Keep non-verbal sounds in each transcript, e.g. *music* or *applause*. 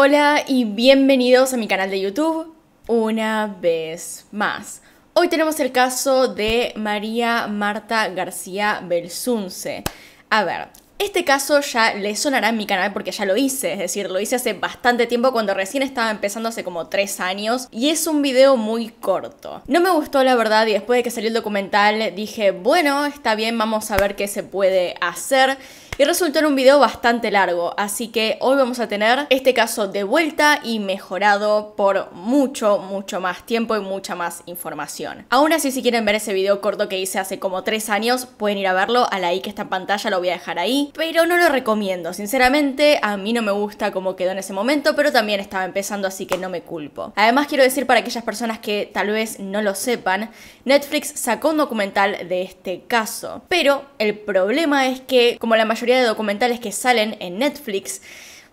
Hola y bienvenidos a mi canal de YouTube una vez más. Hoy tenemos el caso de María Marta García Belsunce. A ver, este caso ya le sonará en mi canal porque ya lo hice, es decir, lo hice hace bastante tiempo cuando recién estaba empezando hace como tres años y es un video muy corto. No me gustó la verdad y después de que salió el documental dije, bueno, está bien, vamos a ver qué se puede hacer y resultó en un video bastante largo, así que hoy vamos a tener este caso de vuelta y mejorado por mucho, mucho más tiempo y mucha más información. Aún así, si quieren ver ese video corto que hice hace como tres años, pueden ir a verlo, a la i que está en pantalla lo voy a dejar ahí, pero no lo recomiendo, sinceramente a mí no me gusta cómo quedó en ese momento, pero también estaba empezando así que no me culpo. Además quiero decir para aquellas personas que tal vez no lo sepan, Netflix sacó un documental de este caso, pero el problema es que como la mayoría de documentales que salen en Netflix,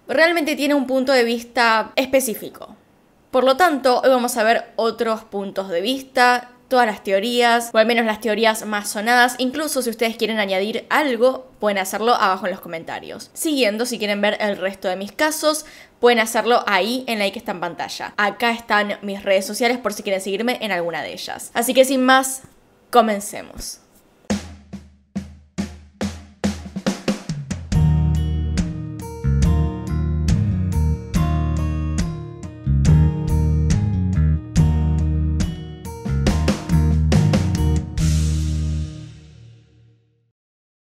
realmente tiene un punto de vista específico. Por lo tanto, hoy vamos a ver otros puntos de vista, todas las teorías, o al menos las teorías más sonadas. Incluso si ustedes quieren añadir algo, pueden hacerlo abajo en los comentarios. Siguiendo, si quieren ver el resto de mis casos, pueden hacerlo ahí en la que está en pantalla. Acá están mis redes sociales por si quieren seguirme en alguna de ellas. Así que sin más, comencemos.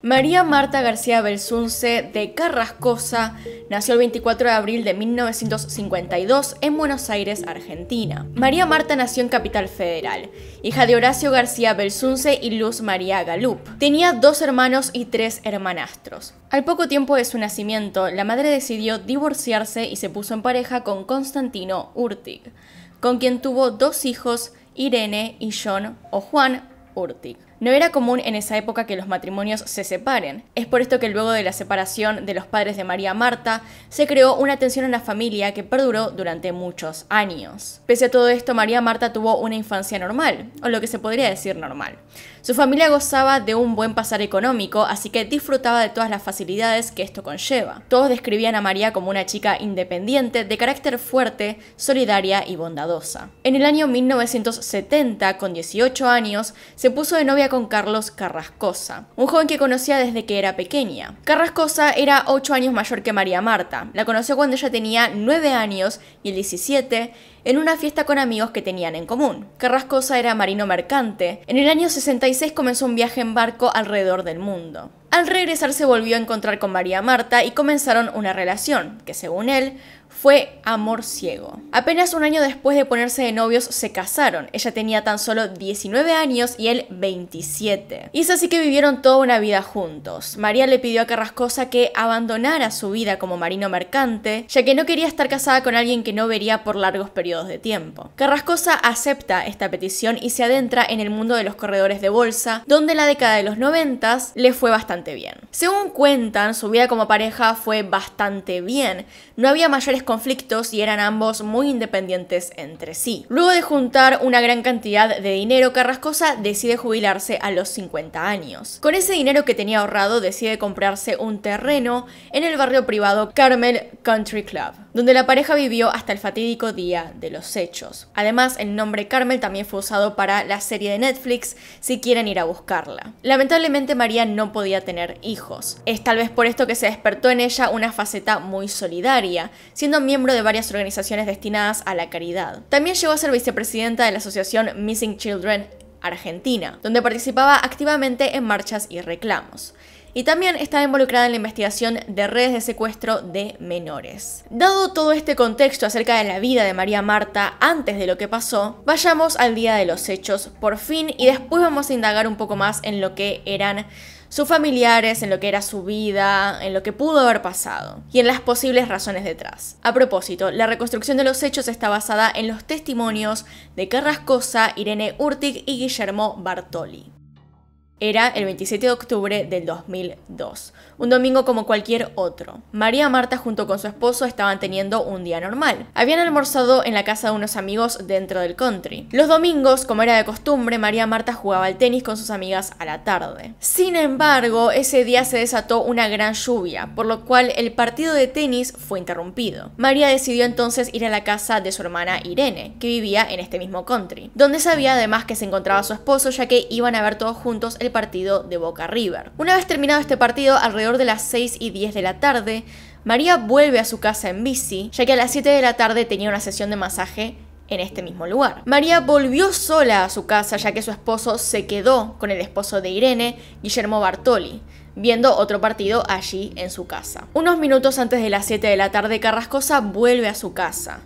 María Marta García Belsunce de Carrascosa nació el 24 de abril de 1952 en Buenos Aires, Argentina. María Marta nació en Capital Federal, hija de Horacio García Belsunce y Luz María Galup. Tenía dos hermanos y tres hermanastros. Al poco tiempo de su nacimiento, la madre decidió divorciarse y se puso en pareja con Constantino Urtig, con quien tuvo dos hijos, Irene y John o Juan Urtig. No era común en esa época que los matrimonios se separen. Es por esto que luego de la separación de los padres de María Marta, se creó una tensión en la familia que perduró durante muchos años. Pese a todo esto, María Marta tuvo una infancia normal, o lo que se podría decir normal. Su familia gozaba de un buen pasar económico, así que disfrutaba de todas las facilidades que esto conlleva. Todos describían a María como una chica independiente, de carácter fuerte, solidaria y bondadosa. En el año 1970, con 18 años, se puso de novia con Carlos Carrascosa, un joven que conocía desde que era pequeña. Carrascosa era 8 años mayor que María Marta. La conoció cuando ella tenía 9 años y el 17 en una fiesta con amigos que tenían en común. Carrascosa era marino mercante. En el año 66 comenzó un viaje en barco alrededor del mundo. Al regresar se volvió a encontrar con María Marta y comenzaron una relación, que según él fue amor ciego. Apenas un año después de ponerse de novios se casaron, ella tenía tan solo 19 años y él 27. Y es así que vivieron toda una vida juntos. María le pidió a Carrascosa que abandonara su vida como marino mercante, ya que no quería estar casada con alguien que no vería por largos periodos de tiempo. Carrascosa acepta esta petición y se adentra en el mundo de los corredores de bolsa, donde la década de los 90 le fue bastante bien. Según cuentan, su vida como pareja fue bastante bien. No había mayores conflictos y eran ambos muy independientes entre sí. Luego de juntar una gran cantidad de dinero, Carrascosa decide jubilarse a los 50 años. Con ese dinero que tenía ahorrado, decide comprarse un terreno en el barrio privado Carmel Country Club, donde la pareja vivió hasta el fatídico día de los hechos. Además, el nombre Carmel también fue usado para la serie de Netflix, si quieren ir a buscarla. Lamentablemente, María no podía tener hijos. Es tal vez por esto que se despertó en ella una faceta muy solidaria, siendo miembro de varias organizaciones destinadas a la caridad. También llegó a ser vicepresidenta de la asociación Missing Children Argentina, donde participaba activamente en marchas y reclamos y también estaba involucrada en la investigación de redes de secuestro de menores. Dado todo este contexto acerca de la vida de María Marta antes de lo que pasó, vayamos al día de los hechos por fin y después vamos a indagar un poco más en lo que eran sus familiares, en lo que era su vida, en lo que pudo haber pasado y en las posibles razones detrás. A propósito, la reconstrucción de los hechos está basada en los testimonios de Carrascosa, Irene Urtig y Guillermo Bartoli. Era el 27 de octubre del 2002, un domingo como cualquier otro. María Marta junto con su esposo estaban teniendo un día normal. Habían almorzado en la casa de unos amigos dentro del country. Los domingos, como era de costumbre, María Marta jugaba al tenis con sus amigas a la tarde. Sin embargo, ese día se desató una gran lluvia, por lo cual el partido de tenis fue interrumpido. María decidió entonces ir a la casa de su hermana Irene, que vivía en este mismo country, donde sabía además que se encontraba su esposo ya que iban a ver todos juntos el partido de Boca River. Una vez terminado este partido, alrededor de las 6 y 10 de la tarde, María vuelve a su casa en bici, ya que a las 7 de la tarde tenía una sesión de masaje en este mismo lugar. María volvió sola a su casa ya que su esposo se quedó con el esposo de Irene, Guillermo Bartoli, viendo otro partido allí en su casa. Unos minutos antes de las 7 de la tarde, Carrascosa vuelve a su casa.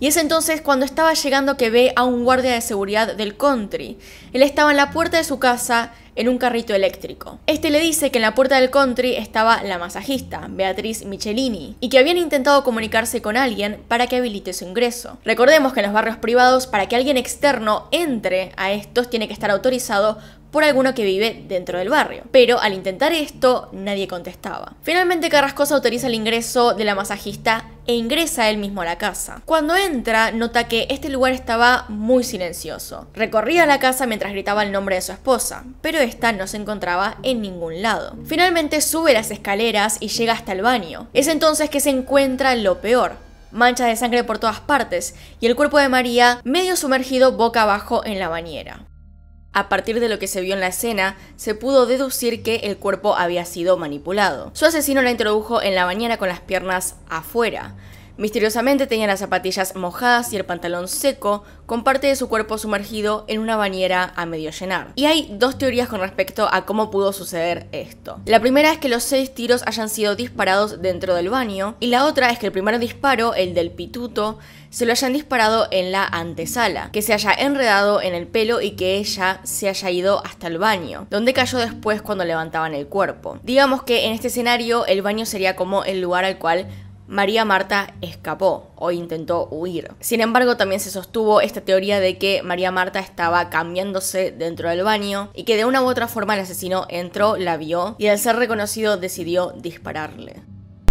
Y es entonces cuando estaba llegando que ve a un guardia de seguridad del country. Él estaba en la puerta de su casa en un carrito eléctrico. Este le dice que en la puerta del country estaba la masajista, Beatriz Michelini, y que habían intentado comunicarse con alguien para que habilite su ingreso. Recordemos que en los barrios privados, para que alguien externo entre a estos, tiene que estar autorizado por alguno que vive dentro del barrio. Pero al intentar esto, nadie contestaba. Finalmente Carrascosa autoriza el ingreso de la masajista e ingresa él mismo a la casa. Cuando entra, nota que este lugar estaba muy silencioso. Recorría la casa mientras gritaba el nombre de su esposa, pero esta no se encontraba en ningún lado. Finalmente sube las escaleras y llega hasta el baño. Es entonces que se encuentra lo peor, manchas de sangre por todas partes y el cuerpo de María medio sumergido boca abajo en la bañera. A partir de lo que se vio en la escena, se pudo deducir que el cuerpo había sido manipulado. Su asesino la introdujo en la bañera con las piernas afuera. Misteriosamente tenía las zapatillas mojadas y el pantalón seco, con parte de su cuerpo sumergido en una bañera a medio llenar. Y hay dos teorías con respecto a cómo pudo suceder esto. La primera es que los seis tiros hayan sido disparados dentro del baño, y la otra es que el primer disparo, el del pituto, se lo hayan disparado en la antesala, que se haya enredado en el pelo y que ella se haya ido hasta el baño, donde cayó después cuando levantaban el cuerpo. Digamos que en este escenario el baño sería como el lugar al cual María Marta escapó o intentó huir. Sin embargo, también se sostuvo esta teoría de que María Marta estaba cambiándose dentro del baño y que de una u otra forma el asesino entró, la vio y al ser reconocido decidió dispararle.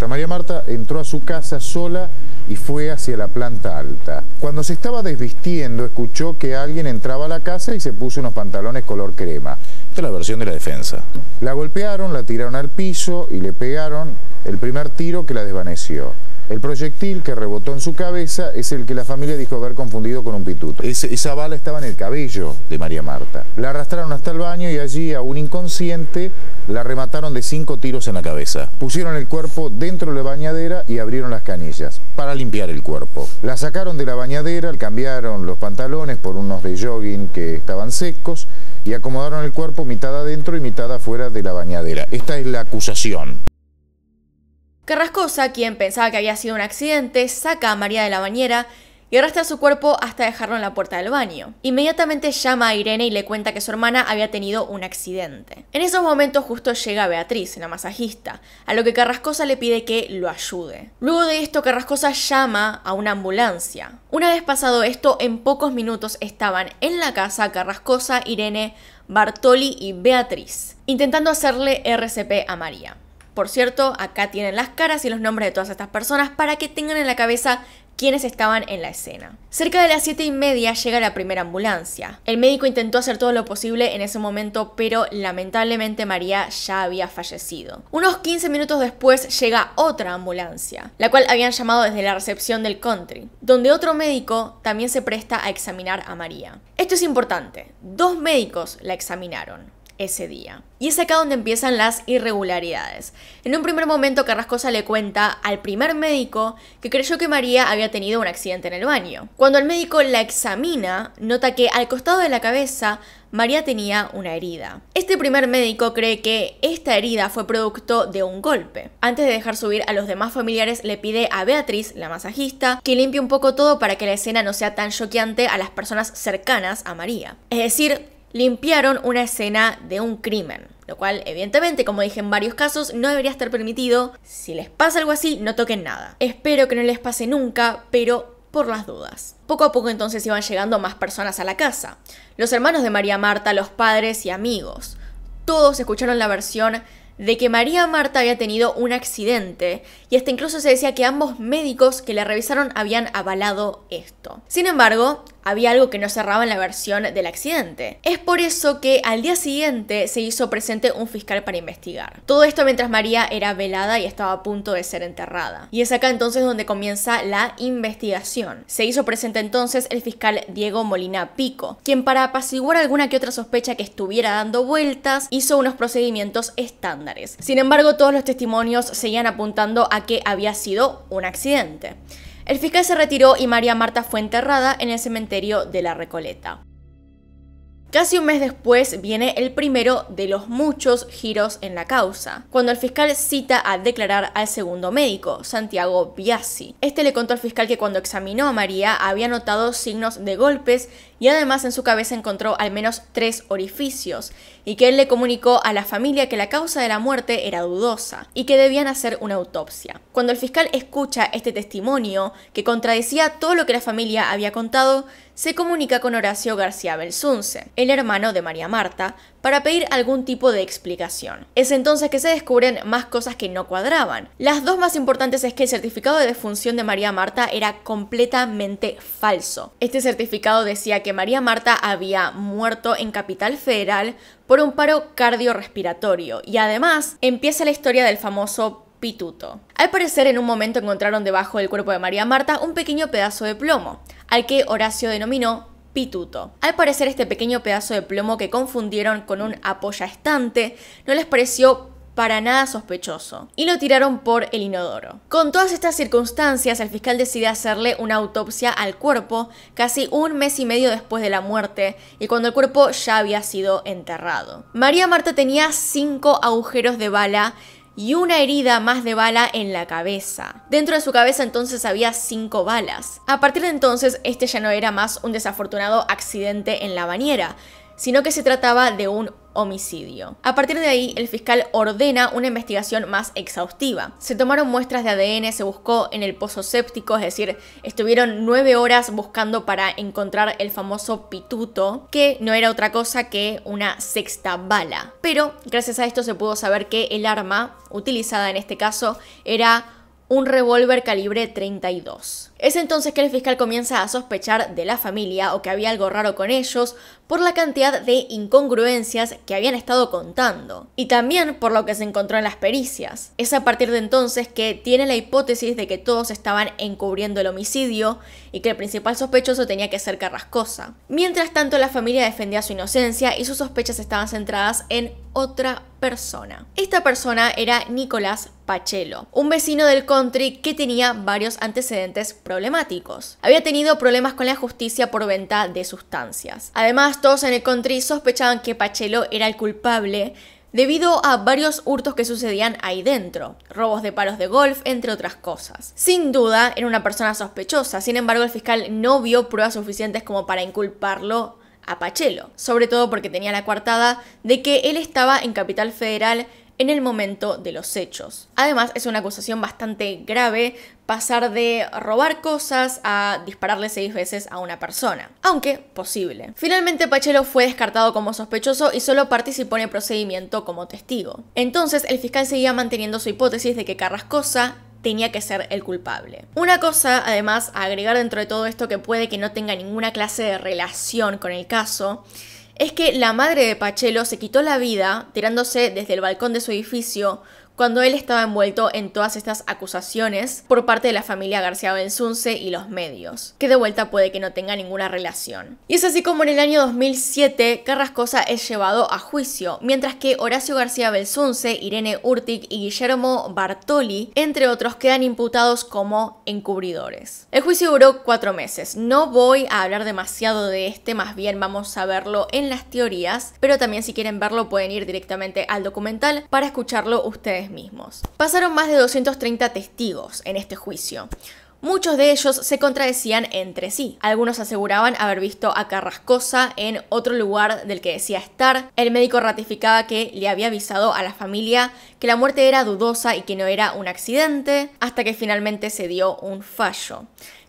María Marta entró a su casa sola y fue hacia la planta alta. Cuando se estaba desvistiendo, escuchó que alguien entraba a la casa y se puso unos pantalones color crema. Esta es la versión de la defensa. La golpearon, la tiraron al piso y le pegaron el primer tiro que la desvaneció. El proyectil que rebotó en su cabeza es el que la familia dijo haber confundido con un pituto. esa bala estaba en el cabello de María Marta. La arrastraron hasta el baño y allí a un inconsciente la remataron de cinco tiros en la cabeza. Pusieron el cuerpo dentro de la bañadera y abrieron las canillas para limpiar el cuerpo. La sacaron de la bañadera, cambiaron los pantalones por unos de jogging que estaban secos y acomodaron el cuerpo mitad adentro y mitad afuera de la bañadera. Esta es la acusación. Carrascosa, quien pensaba que había sido un accidente, saca a María de la bañera y arrastra su cuerpo hasta dejarlo en la puerta del baño. Inmediatamente llama a Irene y le cuenta que su hermana había tenido un accidente. En esos momentos justo llega Beatriz, la masajista, a lo que Carrascosa le pide que lo ayude. Luego de esto, Carrascosa llama a una ambulancia. Una vez pasado esto, en pocos minutos estaban en la casa Carrascosa, Irene, Bartoli y Beatriz, intentando hacerle RCP a María. Por cierto, acá tienen las caras y los nombres de todas estas personas para que tengan en la cabeza quienes estaban en la escena. Cerca de las 7 y media llega la primera ambulancia. El médico intentó hacer todo lo posible en ese momento, pero lamentablemente María ya había fallecido. Unos 15 minutos después llega otra ambulancia, la cual habían llamado desde la recepción del country, donde otro médico también se presta a examinar a María. Esto es importante, dos médicos la examinaron ese día. Y es acá donde empiezan las irregularidades. En un primer momento Carrascosa le cuenta al primer médico que creyó que María había tenido un accidente en el baño. Cuando el médico la examina, nota que al costado de la cabeza María tenía una herida. Este primer médico cree que esta herida fue producto de un golpe. Antes de dejar subir a los demás familiares le pide a Beatriz, la masajista, que limpie un poco todo para que la escena no sea tan choqueante a las personas cercanas a María. Es decir, limpiaron una escena de un crimen. Lo cual, evidentemente, como dije en varios casos, no debería estar permitido. Si les pasa algo así, no toquen nada. Espero que no les pase nunca, pero por las dudas. Poco a poco entonces iban llegando más personas a la casa. Los hermanos de María Marta, los padres y amigos. Todos escucharon la versión de que María Marta había tenido un accidente y hasta incluso se decía que ambos médicos que la revisaron habían avalado esto. Sin embargo, había algo que no cerraba en la versión del accidente. Es por eso que al día siguiente se hizo presente un fiscal para investigar. Todo esto mientras María era velada y estaba a punto de ser enterrada. Y es acá entonces donde comienza la investigación. Se hizo presente entonces el fiscal Diego Molina Pico, quien para apaciguar alguna que otra sospecha que estuviera dando vueltas, hizo unos procedimientos estándares. Sin embargo, todos los testimonios seguían apuntando a que había sido un accidente. El fiscal se retiró y María Marta fue enterrada en el cementerio de la Recoleta. Casi un mes después viene el primero de los muchos giros en la causa, cuando el fiscal cita a declarar al segundo médico, Santiago Biasi. Este le contó al fiscal que cuando examinó a María había notado signos de golpes y además en su cabeza encontró al menos tres orificios, y que él le comunicó a la familia que la causa de la muerte era dudosa y que debían hacer una autopsia. Cuando el fiscal escucha este testimonio, que contradecía todo lo que la familia había contado, se comunica con Horacio García Belsunce, el hermano de María Marta, para pedir algún tipo de explicación. Es entonces que se descubren más cosas que no cuadraban. Las dos más importantes es que el certificado de defunción de María Marta era completamente falso. Este certificado decía que María Marta había muerto en Capital Federal por un paro cardiorrespiratorio y además empieza la historia del famoso pituto. Al parecer en un momento encontraron debajo del cuerpo de María Marta un pequeño pedazo de plomo al que Horacio denominó pituto. Al parecer este pequeño pedazo de plomo que confundieron con un estante. no les pareció para nada sospechoso, y lo tiraron por el inodoro. Con todas estas circunstancias, el fiscal decide hacerle una autopsia al cuerpo casi un mes y medio después de la muerte y cuando el cuerpo ya había sido enterrado. María Marta tenía cinco agujeros de bala y una herida más de bala en la cabeza. Dentro de su cabeza entonces había cinco balas. A partir de entonces, este ya no era más un desafortunado accidente en la bañera, sino que se trataba de un homicidio. A partir de ahí, el fiscal ordena una investigación más exhaustiva. Se tomaron muestras de ADN, se buscó en el pozo séptico, es decir, estuvieron nueve horas buscando para encontrar el famoso pituto, que no era otra cosa que una sexta bala. Pero gracias a esto se pudo saber que el arma utilizada en este caso era un revólver calibre 32. Es entonces que el fiscal comienza a sospechar de la familia o que había algo raro con ellos, por la cantidad de incongruencias que habían estado contando y también por lo que se encontró en las pericias. Es a partir de entonces que tiene la hipótesis de que todos estaban encubriendo el homicidio y que el principal sospechoso tenía que ser Carrascosa. Mientras tanto, la familia defendía su inocencia y sus sospechas estaban centradas en otra persona. Esta persona era Nicolás Pachelo, un vecino del country que tenía varios antecedentes problemáticos. Había tenido problemas con la justicia por venta de sustancias. Además, todos en el country sospechaban que Pachelo era el culpable debido a varios hurtos que sucedían ahí dentro, robos de paros de golf, entre otras cosas. Sin duda, era una persona sospechosa, sin embargo el fiscal no vio pruebas suficientes como para inculparlo a Pachelo, sobre todo porque tenía la coartada de que él estaba en Capital Federal en el momento de los hechos. Además, es una acusación bastante grave pasar de robar cosas a dispararle seis veces a una persona, aunque posible. Finalmente, Pachelo fue descartado como sospechoso y solo participó en el procedimiento como testigo. Entonces, el fiscal seguía manteniendo su hipótesis de que Carrascosa tenía que ser el culpable. Una cosa, además, a agregar dentro de todo esto que puede que no tenga ninguna clase de relación con el caso, es que la madre de Pachelo se quitó la vida tirándose desde el balcón de su edificio cuando él estaba envuelto en todas estas acusaciones por parte de la familia García Belsunce y los medios, que de vuelta puede que no tenga ninguna relación. Y es así como en el año 2007 Carrascosa es llevado a juicio, mientras que Horacio García Belsunce, Irene Urtic y Guillermo Bartoli, entre otros, quedan imputados como encubridores. El juicio duró cuatro meses. No voy a hablar demasiado de este, más bien vamos a verlo en las teorías, pero también si quieren verlo pueden ir directamente al documental para escucharlo ustedes mismos. Pasaron más de 230 testigos en este juicio. Muchos de ellos se contradecían entre sí. Algunos aseguraban haber visto a Carrascosa en otro lugar del que decía estar. El médico ratificaba que le había avisado a la familia que la muerte era dudosa y que no era un accidente, hasta que finalmente se dio un fallo.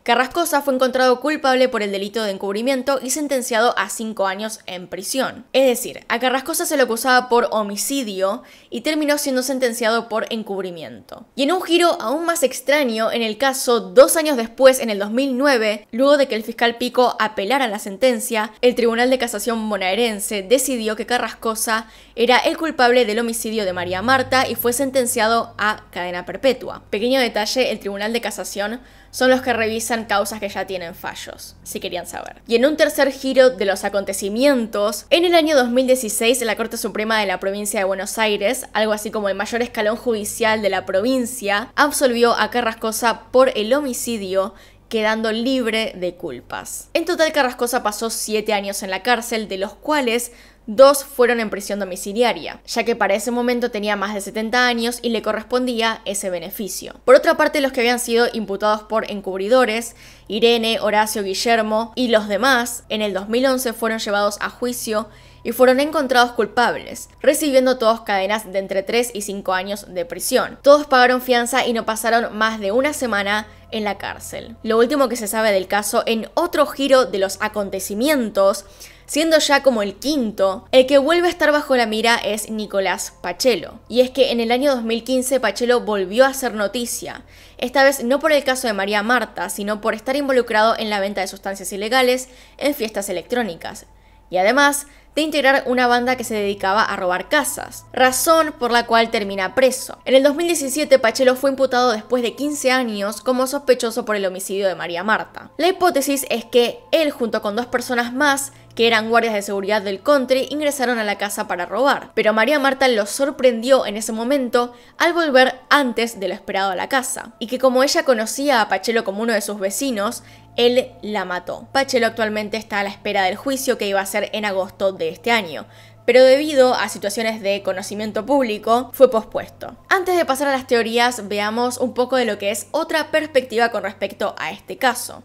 Carrascosa fue encontrado culpable por el delito de encubrimiento y sentenciado a cinco años en prisión. Es decir, a Carrascosa se lo acusaba por homicidio y terminó siendo sentenciado por encubrimiento. Y en un giro aún más extraño, en el caso, dos años después, en el 2009, luego de que el fiscal Pico apelara la sentencia, el Tribunal de Casación bonaerense decidió que Carrascosa era el culpable del homicidio de María Marta y fue sentenciado a cadena perpetua. Pequeño detalle, el Tribunal de Casación son los que revisan causas que ya tienen fallos, si querían saber. Y en un tercer giro de los acontecimientos, en el año 2016 la Corte Suprema de la provincia de Buenos Aires, algo así como el mayor escalón judicial de la provincia, absolvió a Carrascosa por el homicidio quedando libre de culpas. En total, Carrascosa pasó 7 años en la cárcel, de los cuales Dos fueron en prisión domiciliaria, ya que para ese momento tenía más de 70 años y le correspondía ese beneficio. Por otra parte, los que habían sido imputados por encubridores, Irene, Horacio, Guillermo y los demás, en el 2011 fueron llevados a juicio y fueron encontrados culpables, recibiendo todos cadenas de entre 3 y 5 años de prisión. Todos pagaron fianza y no pasaron más de una semana en la cárcel. Lo último que se sabe del caso, en otro giro de los acontecimientos, siendo ya como el quinto, el que vuelve a estar bajo la mira es Nicolás Pachelo. Y es que en el año 2015 Pachelo volvió a hacer noticia, esta vez no por el caso de María Marta, sino por estar involucrado en la venta de sustancias ilegales en fiestas electrónicas. Y además, de integrar una banda que se dedicaba a robar casas, razón por la cual termina preso. En el 2017 Pachelo fue imputado después de 15 años como sospechoso por el homicidio de María Marta. La hipótesis es que él junto con dos personas más que eran guardias de seguridad del country, ingresaron a la casa para robar. Pero María Marta los sorprendió en ese momento al volver antes de lo esperado a la casa. Y que como ella conocía a Pachelo como uno de sus vecinos, él la mató. Pachelo actualmente está a la espera del juicio que iba a ser en agosto de este año, pero debido a situaciones de conocimiento público fue pospuesto. Antes de pasar a las teorías, veamos un poco de lo que es otra perspectiva con respecto a este caso.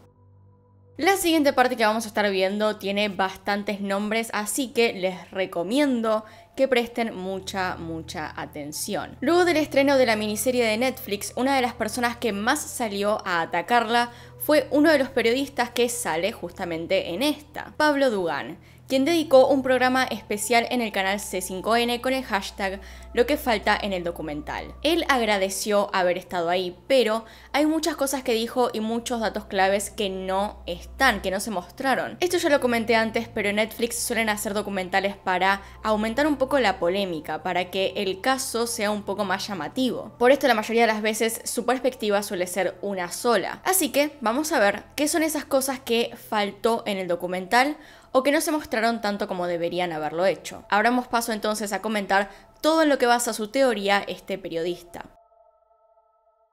La siguiente parte que vamos a estar viendo tiene bastantes nombres, así que les recomiendo que presten mucha, mucha atención. Luego del estreno de la miniserie de Netflix, una de las personas que más salió a atacarla fue uno de los periodistas que sale justamente en esta, Pablo Dugan quien dedicó un programa especial en el canal C5N con el hashtag Lo que falta en el documental. Él agradeció haber estado ahí, pero hay muchas cosas que dijo y muchos datos claves que no están, que no se mostraron. Esto ya lo comenté antes, pero Netflix suelen hacer documentales para aumentar un poco la polémica, para que el caso sea un poco más llamativo. Por esto la mayoría de las veces su perspectiva suele ser una sola. Así que vamos a ver qué son esas cosas que faltó en el documental o que no se mostraron tanto como deberían haberlo hecho. Abramos paso entonces a comentar todo en lo que basa su teoría este periodista.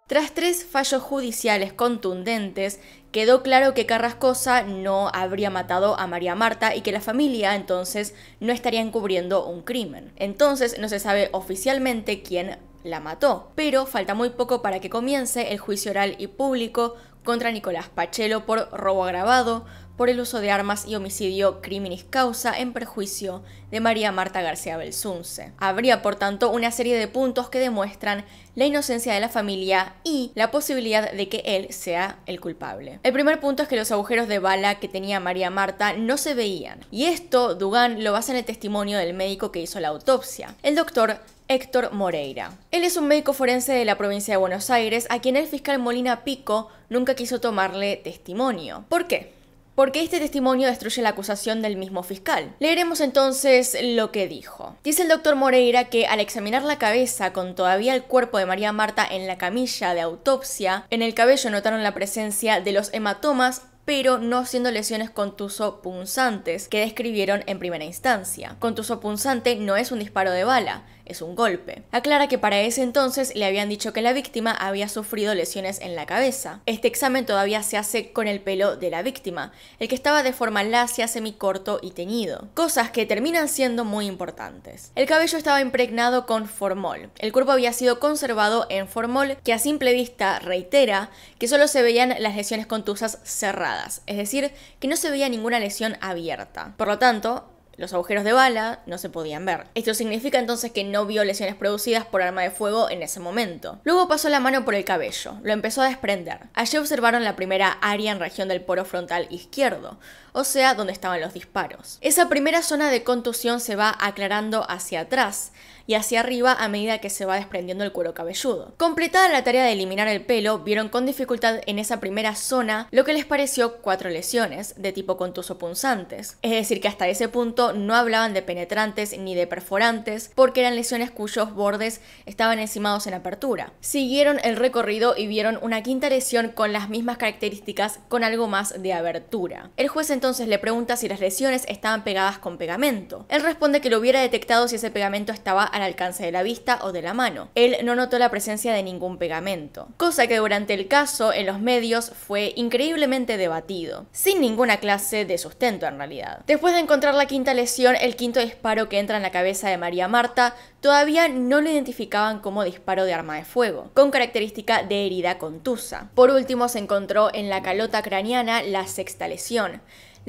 Tras tres fallos judiciales contundentes, quedó claro que Carrascosa no habría matado a María Marta y que la familia entonces no estaría encubriendo un crimen. Entonces no se sabe oficialmente quién la mató, pero falta muy poco para que comience el juicio oral y público contra Nicolás Pachelo por robo agravado, por el uso de armas y homicidio criminis causa en perjuicio de María Marta García Belsunce. Habría, por tanto, una serie de puntos que demuestran la inocencia de la familia y la posibilidad de que él sea el culpable. El primer punto es que los agujeros de bala que tenía María Marta no se veían, y esto Dugan lo basa en el testimonio del médico que hizo la autopsia, el doctor Héctor Moreira. Él es un médico forense de la provincia de Buenos Aires a quien el fiscal Molina Pico nunca quiso tomarle testimonio. ¿Por qué? porque este testimonio destruye la acusación del mismo fiscal. Leeremos entonces lo que dijo. Dice el doctor Moreira que al examinar la cabeza con todavía el cuerpo de María Marta en la camilla de autopsia, en el cabello notaron la presencia de los hematomas pero no siendo lesiones contuso punzantes que describieron en primera instancia. Contuso punzante no es un disparo de bala, es un golpe. Aclara que para ese entonces le habían dicho que la víctima había sufrido lesiones en la cabeza. Este examen todavía se hace con el pelo de la víctima, el que estaba de forma lacia, semicorto y teñido. Cosas que terminan siendo muy importantes. El cabello estaba impregnado con formol. El cuerpo había sido conservado en formol que a simple vista reitera que solo se veían las lesiones contusas cerradas, es decir, que no se veía ninguna lesión abierta. Por lo tanto, los agujeros de bala no se podían ver. Esto significa entonces que no vio lesiones producidas por arma de fuego en ese momento. Luego pasó la mano por el cabello, lo empezó a desprender. Allí observaron la primera área en región del poro frontal izquierdo, o sea, donde estaban los disparos. Esa primera zona de contusión se va aclarando hacia atrás, y hacia arriba a medida que se va desprendiendo el cuero cabelludo. Completada la tarea de eliminar el pelo, vieron con dificultad en esa primera zona lo que les pareció cuatro lesiones de tipo contuso punzantes. Es decir, que hasta ese punto no hablaban de penetrantes ni de perforantes porque eran lesiones cuyos bordes estaban encimados en apertura. Siguieron el recorrido y vieron una quinta lesión con las mismas características con algo más de abertura. El juez entonces le pregunta si las lesiones estaban pegadas con pegamento. Él responde que lo hubiera detectado si ese pegamento estaba alcance de la vista o de la mano. Él no notó la presencia de ningún pegamento, cosa que durante el caso en los medios fue increíblemente debatido, sin ninguna clase de sustento en realidad. Después de encontrar la quinta lesión, el quinto disparo que entra en la cabeza de María Marta, todavía no lo identificaban como disparo de arma de fuego, con característica de herida contusa. Por último, se encontró en la calota craneana la sexta lesión,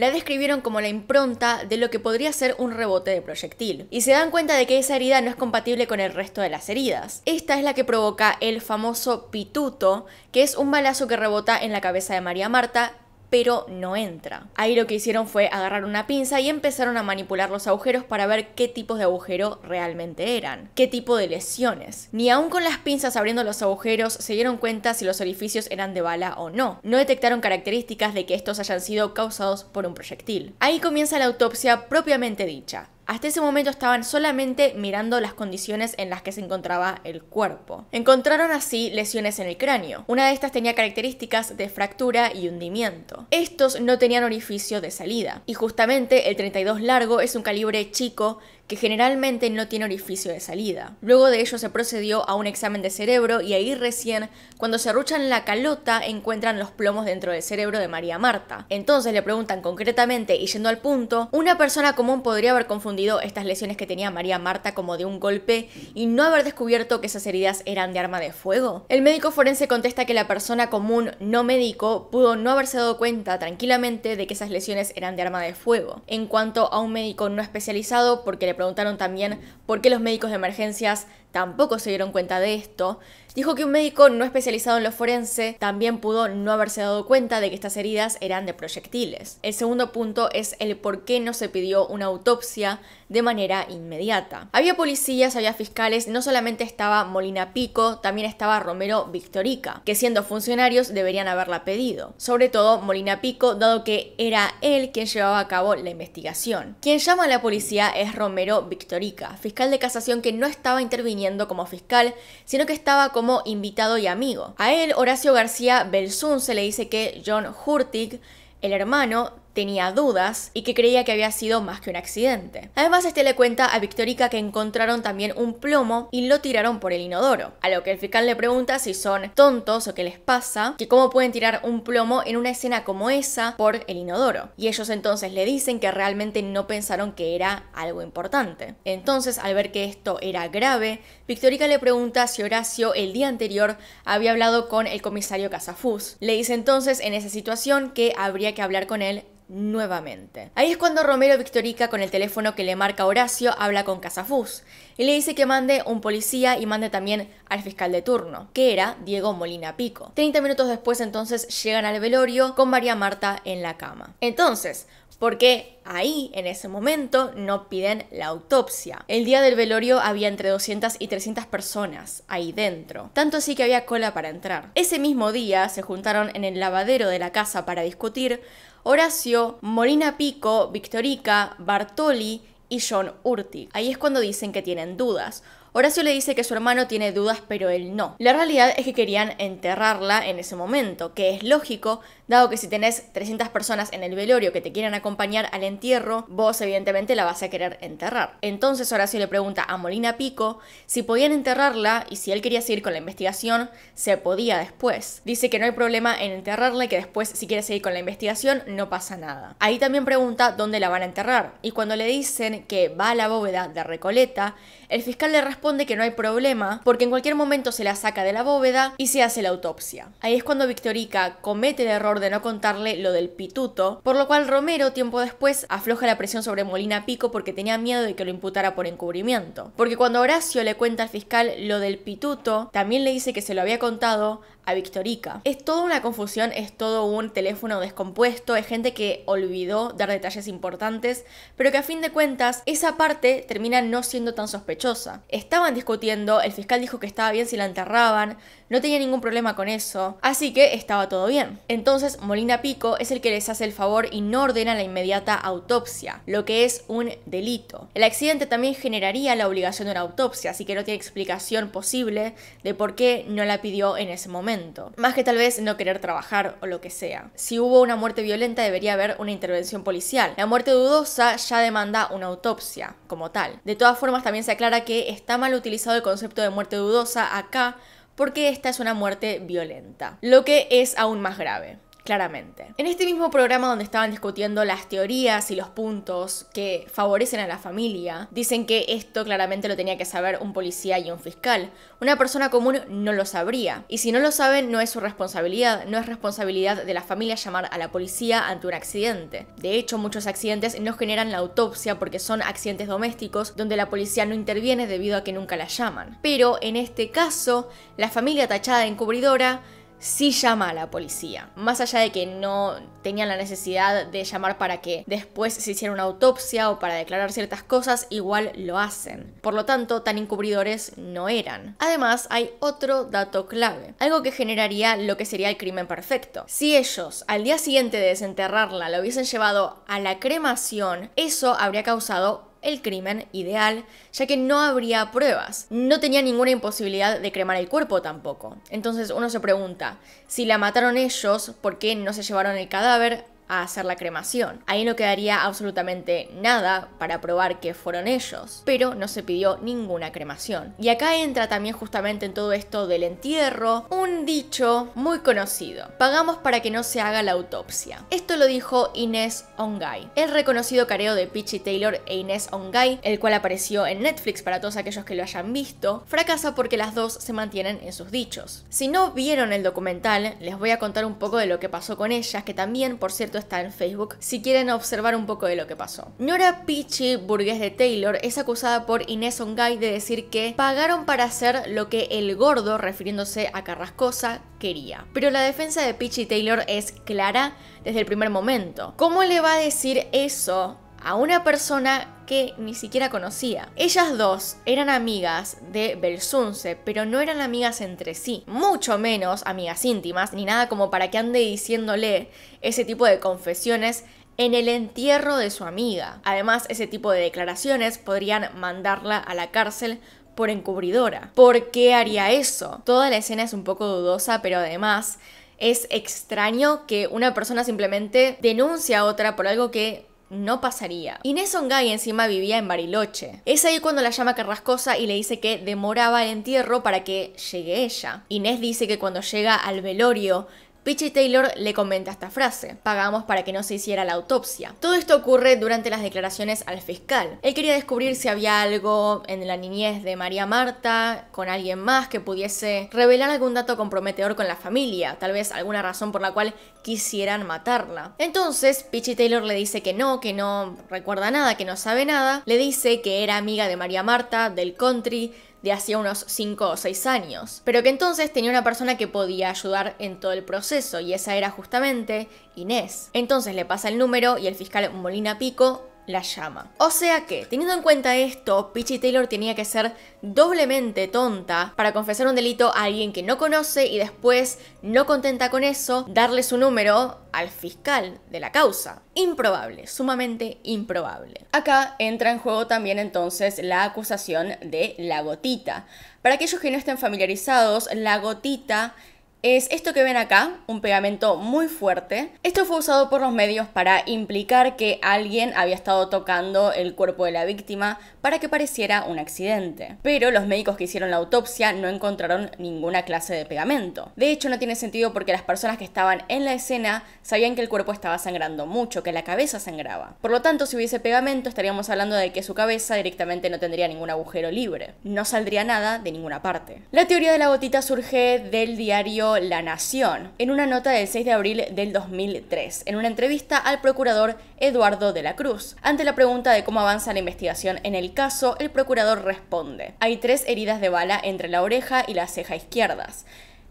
la describieron como la impronta de lo que podría ser un rebote de proyectil, y se dan cuenta de que esa herida no es compatible con el resto de las heridas. Esta es la que provoca el famoso pituto, que es un balazo que rebota en la cabeza de María Marta pero no entra. Ahí lo que hicieron fue agarrar una pinza y empezaron a manipular los agujeros para ver qué tipos de agujero realmente eran, qué tipo de lesiones. Ni aún con las pinzas abriendo los agujeros se dieron cuenta si los orificios eran de bala o no. No detectaron características de que estos hayan sido causados por un proyectil. Ahí comienza la autopsia propiamente dicha. Hasta ese momento estaban solamente mirando las condiciones en las que se encontraba el cuerpo. Encontraron así lesiones en el cráneo. Una de estas tenía características de fractura y hundimiento. Estos no tenían orificio de salida. Y justamente el 32 largo es un calibre chico que generalmente no tiene orificio de salida. Luego de ello se procedió a un examen de cerebro y ahí recién, cuando se arruchan la calota, encuentran los plomos dentro del cerebro de María Marta. Entonces le preguntan concretamente y yendo al punto, una persona común podría haber confundido estas lesiones que tenía María Marta como de un golpe y no haber descubierto que esas heridas eran de arma de fuego. El médico forense contesta que la persona común no médico pudo no haberse dado cuenta tranquilamente de que esas lesiones eran de arma de fuego. En cuanto a un médico no especializado, porque le preguntaron también por qué los médicos de emergencias tampoco se dieron cuenta de esto, dijo que un médico no especializado en lo forense también pudo no haberse dado cuenta de que estas heridas eran de proyectiles. El segundo punto es el por qué no se pidió una autopsia de manera inmediata. Había policías, había fiscales, no solamente estaba Molina Pico, también estaba Romero Victorica, que siendo funcionarios deberían haberla pedido. Sobre todo Molina Pico, dado que era él quien llevaba a cabo la investigación. Quien llama a la policía es Romero Victorica, fiscal de casación que no estaba interviniendo como fiscal, sino que estaba como invitado y amigo. A él, Horacio García Belsun se le dice que John Hurtig, el hermano, tenía dudas y que creía que había sido más que un accidente. Además, este le cuenta a Victorica que encontraron también un plomo y lo tiraron por el inodoro, a lo que el fiscal le pregunta si son tontos o qué les pasa, que cómo pueden tirar un plomo en una escena como esa por el inodoro. Y ellos entonces le dicen que realmente no pensaron que era algo importante. Entonces, al ver que esto era grave, Victorica le pregunta si Horacio el día anterior había hablado con el comisario Casafus. Le dice entonces en esa situación que habría que hablar con él nuevamente. Ahí es cuando Romero Victorica, con el teléfono que le marca Horacio, habla con Casafus y le dice que mande un policía y mande también al fiscal de turno, que era Diego Molina Pico. 30 minutos después entonces llegan al velorio con María Marta en la cama. Entonces, ¿por qué ahí, en ese momento, no piden la autopsia. El día del velorio había entre 200 y 300 personas ahí dentro, tanto así que había cola para entrar. Ese mismo día se juntaron en el lavadero de la casa para discutir Horacio, Morina Pico, Victorica, Bartoli y John Urti. Ahí es cuando dicen que tienen dudas. Horacio le dice que su hermano tiene dudas, pero él no. La realidad es que querían enterrarla en ese momento, que es lógico Dado que si tenés 300 personas en el velorio que te quieran acompañar al entierro, vos evidentemente la vas a querer enterrar. Entonces Horacio le pregunta a Molina Pico si podían enterrarla y si él quería seguir con la investigación, se podía después. Dice que no hay problema en enterrarla y que después si quiere seguir con la investigación no pasa nada. Ahí también pregunta dónde la van a enterrar y cuando le dicen que va a la bóveda de Recoleta, el fiscal le responde que no hay problema porque en cualquier momento se la saca de la bóveda y se hace la autopsia. Ahí es cuando Victorica comete el error de no contarle lo del pituto, por lo cual Romero tiempo después afloja la presión sobre Molina Pico porque tenía miedo de que lo imputara por encubrimiento. Porque cuando Horacio le cuenta al fiscal lo del pituto, también le dice que se lo había contado a Victorica. Es toda una confusión, es todo un teléfono descompuesto, es gente que olvidó dar detalles importantes, pero que a fin de cuentas esa parte termina no siendo tan sospechosa. Estaban discutiendo, el fiscal dijo que estaba bien si la enterraban, no tenía ningún problema con eso, así que estaba todo bien. Entonces Molina Pico es el que les hace el favor y no ordena la inmediata autopsia, lo que es un delito. El accidente también generaría la obligación de una autopsia, así que no tiene explicación posible de por qué no la pidió en ese momento más que tal vez no querer trabajar o lo que sea. Si hubo una muerte violenta debería haber una intervención policial. La muerte dudosa ya demanda una autopsia como tal. De todas formas también se aclara que está mal utilizado el concepto de muerte dudosa acá porque esta es una muerte violenta, lo que es aún más grave claramente. En este mismo programa donde estaban discutiendo las teorías y los puntos que favorecen a la familia, dicen que esto claramente lo tenía que saber un policía y un fiscal. Una persona común no lo sabría. Y si no lo saben, no es su responsabilidad, no es responsabilidad de la familia llamar a la policía ante un accidente. De hecho, muchos accidentes no generan la autopsia porque son accidentes domésticos donde la policía no interviene debido a que nunca la llaman. Pero en este caso, la familia tachada de encubridora sí llama a la policía. Más allá de que no tenían la necesidad de llamar para que después se hiciera una autopsia o para declarar ciertas cosas, igual lo hacen. Por lo tanto, tan encubridores no eran. Además, hay otro dato clave, algo que generaría lo que sería el crimen perfecto. Si ellos al día siguiente de desenterrarla lo hubiesen llevado a la cremación, eso habría causado el crimen ideal, ya que no habría pruebas. No tenía ninguna imposibilidad de cremar el cuerpo tampoco. Entonces uno se pregunta, si la mataron ellos, ¿por qué no se llevaron el cadáver a hacer la cremación. Ahí no quedaría absolutamente nada para probar que fueron ellos, pero no se pidió ninguna cremación. Y acá entra también justamente en todo esto del entierro un dicho muy conocido. Pagamos para que no se haga la autopsia. Esto lo dijo Inés Ongay, el reconocido careo de pitchy Taylor e Inés Ongay, el cual apareció en Netflix para todos aquellos que lo hayan visto, fracasa porque las dos se mantienen en sus dichos. Si no vieron el documental, les voy a contar un poco de lo que pasó con ellas, que también, por cierto, está en Facebook si quieren observar un poco de lo que pasó. Nora Pichi, burgués de Taylor, es acusada por Inés Ongay de decir que pagaron para hacer lo que el gordo, refiriéndose a Carrascosa, quería. Pero la defensa de Pichi Taylor es clara desde el primer momento. ¿Cómo le va a decir eso a una persona que ni siquiera conocía. Ellas dos eran amigas de Belsunce, pero no eran amigas entre sí, mucho menos amigas íntimas, ni nada como para que ande diciéndole ese tipo de confesiones en el entierro de su amiga. Además, ese tipo de declaraciones podrían mandarla a la cárcel por encubridora. ¿Por qué haría eso? Toda la escena es un poco dudosa, pero además es extraño que una persona simplemente denuncie a otra por algo que no pasaría. Inés Ongay encima vivía en Bariloche. Es ahí cuando la llama Carrascosa y le dice que demoraba el entierro para que llegue ella. Inés dice que cuando llega al velorio Pitchy Taylor le comenta esta frase, pagamos para que no se hiciera la autopsia. Todo esto ocurre durante las declaraciones al fiscal. Él quería descubrir si había algo en la niñez de María Marta, con alguien más que pudiese revelar algún dato comprometedor con la familia, tal vez alguna razón por la cual quisieran matarla. Entonces, Pitchy Taylor le dice que no, que no recuerda nada, que no sabe nada, le dice que era amiga de María Marta, del country, de hacía unos 5 o 6 años, pero que entonces tenía una persona que podía ayudar en todo el proceso y esa era justamente Inés. Entonces le pasa el número y el fiscal Molina Pico la llama. O sea que, teniendo en cuenta esto, Peachy Taylor tenía que ser doblemente tonta para confesar un delito a alguien que no conoce y después, no contenta con eso, darle su número al fiscal de la causa. Improbable, sumamente improbable. Acá entra en juego también entonces la acusación de la gotita. Para aquellos que no estén familiarizados, la gotita es esto que ven acá, un pegamento muy fuerte. Esto fue usado por los medios para implicar que alguien había estado tocando el cuerpo de la víctima, para que pareciera un accidente. Pero los médicos que hicieron la autopsia no encontraron ninguna clase de pegamento. De hecho, no tiene sentido porque las personas que estaban en la escena sabían que el cuerpo estaba sangrando mucho, que la cabeza sangraba. Por lo tanto, si hubiese pegamento, estaríamos hablando de que su cabeza directamente no tendría ningún agujero libre. No saldría nada de ninguna parte. La teoría de la gotita surge del diario La Nación, en una nota del 6 de abril del 2003, en una entrevista al procurador Eduardo de la Cruz, ante la pregunta de cómo avanza la investigación en el caso, el procurador responde. Hay tres heridas de bala entre la oreja y la ceja izquierdas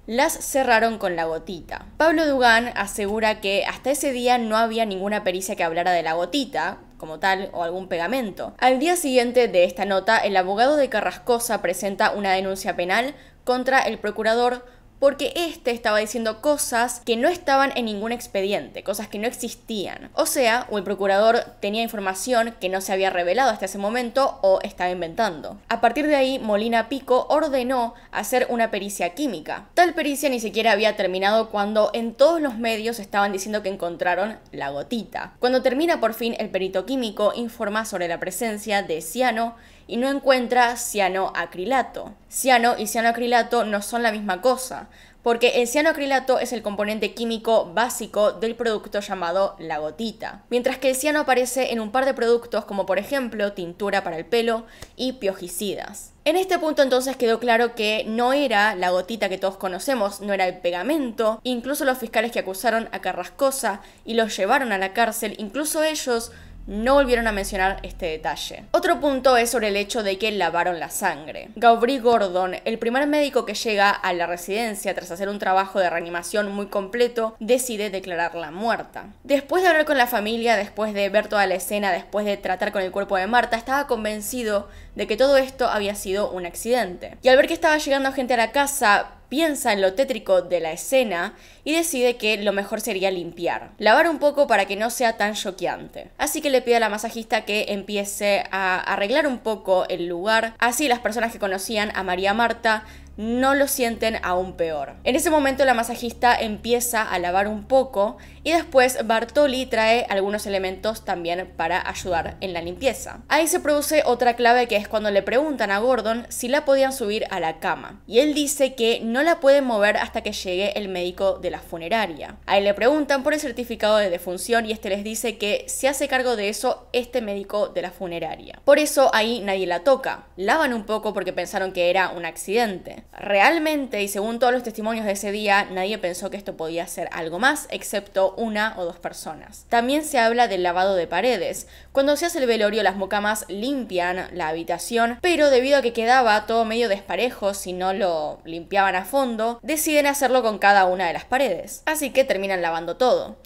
las cerraron con la gotita. Pablo Dugan asegura que hasta ese día no había ninguna pericia que hablara de la gotita como tal o algún pegamento. Al día siguiente de esta nota, el abogado de Carrascosa presenta una denuncia penal contra el procurador porque este estaba diciendo cosas que no estaban en ningún expediente, cosas que no existían. O sea, o el procurador tenía información que no se había revelado hasta ese momento o estaba inventando. A partir de ahí, Molina Pico ordenó hacer una pericia química. Tal pericia ni siquiera había terminado cuando en todos los medios estaban diciendo que encontraron la gotita. Cuando termina por fin, el perito químico informa sobre la presencia de ciano y no encuentra cianoacrilato. Ciano y cianoacrilato no son la misma cosa, porque el cianoacrilato es el componente químico básico del producto llamado la gotita, mientras que el ciano aparece en un par de productos como por ejemplo tintura para el pelo y piojicidas. En este punto entonces quedó claro que no era la gotita que todos conocemos, no era el pegamento, incluso los fiscales que acusaron a Carrascosa y los llevaron a la cárcel, incluso ellos no volvieron a mencionar este detalle. Otro punto es sobre el hecho de que lavaron la sangre. Gabri Gordon, el primer médico que llega a la residencia tras hacer un trabajo de reanimación muy completo, decide declararla muerta. Después de hablar con la familia, después de ver toda la escena, después de tratar con el cuerpo de Marta, estaba convencido de que todo esto había sido un accidente. Y al ver que estaba llegando gente a la casa, piensa en lo tétrico de la escena y decide que lo mejor sería limpiar, lavar un poco para que no sea tan choqueante. Así que le pide a la masajista que empiece a arreglar un poco el lugar, así las personas que conocían a María Marta no lo sienten aún peor. En ese momento la masajista empieza a lavar un poco y después Bartoli trae algunos elementos también para ayudar en la limpieza. Ahí se produce otra clave que es cuando le preguntan a Gordon si la podían subir a la cama y él dice que no la pueden mover hasta que llegue el médico de la funeraria. Ahí le preguntan por el certificado de defunción y este les dice que se hace cargo de eso este médico de la funeraria. Por eso ahí nadie la toca. Lavan un poco porque pensaron que era un accidente. Realmente, y según todos los testimonios de ese día, nadie pensó que esto podía ser algo más, excepto una o dos personas. También se habla del lavado de paredes. Cuando se hace el velorio, las mucamas limpian la habitación, pero debido a que quedaba todo medio desparejo si no lo limpiaban a fondo, deciden hacerlo con cada una de las paredes. Así que terminan lavando todo.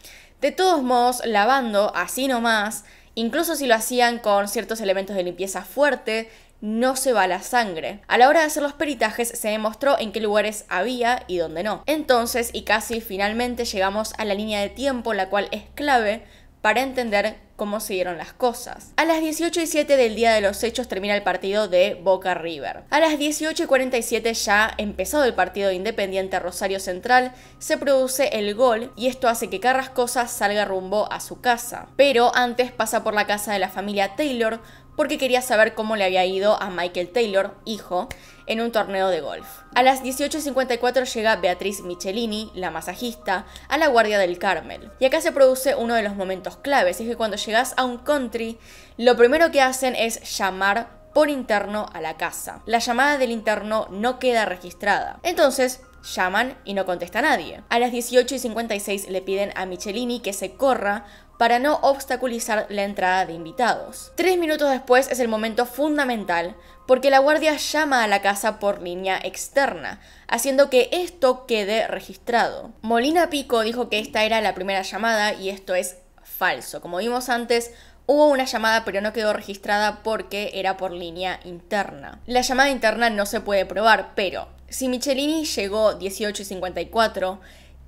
De todos modos, lavando así nomás, Incluso si lo hacían con ciertos elementos de limpieza fuerte, no se va la sangre. A la hora de hacer los peritajes se demostró en qué lugares había y dónde no. Entonces, y casi finalmente llegamos a la línea de tiempo, la cual es clave para entender cómo se dieron las cosas. A las 18 y 7 del día de los hechos termina el partido de Boca River. A las 18.47, y ya empezado el partido de Independiente Rosario Central, se produce el gol y esto hace que Carrascosa salga rumbo a su casa. Pero antes pasa por la casa de la familia Taylor porque quería saber cómo le había ido a Michael Taylor, hijo, en un torneo de golf. A las 18.54 llega Beatriz Michelini, la masajista, a la Guardia del Carmel. Y acá se produce uno de los momentos claves, es que cuando llegas a un country, lo primero que hacen es llamar por interno a la casa. La llamada del interno no queda registrada. Entonces, llaman y no contesta nadie. A las 18.56 le piden a Michelini que se corra para no obstaculizar la entrada de invitados. Tres minutos después es el momento fundamental porque la guardia llama a la casa por línea externa, haciendo que esto quede registrado. Molina Pico dijo que esta era la primera llamada y esto es falso. Como vimos antes, Hubo una llamada pero no quedó registrada porque era por línea interna. La llamada interna no se puede probar, pero si Michelini llegó 18.54,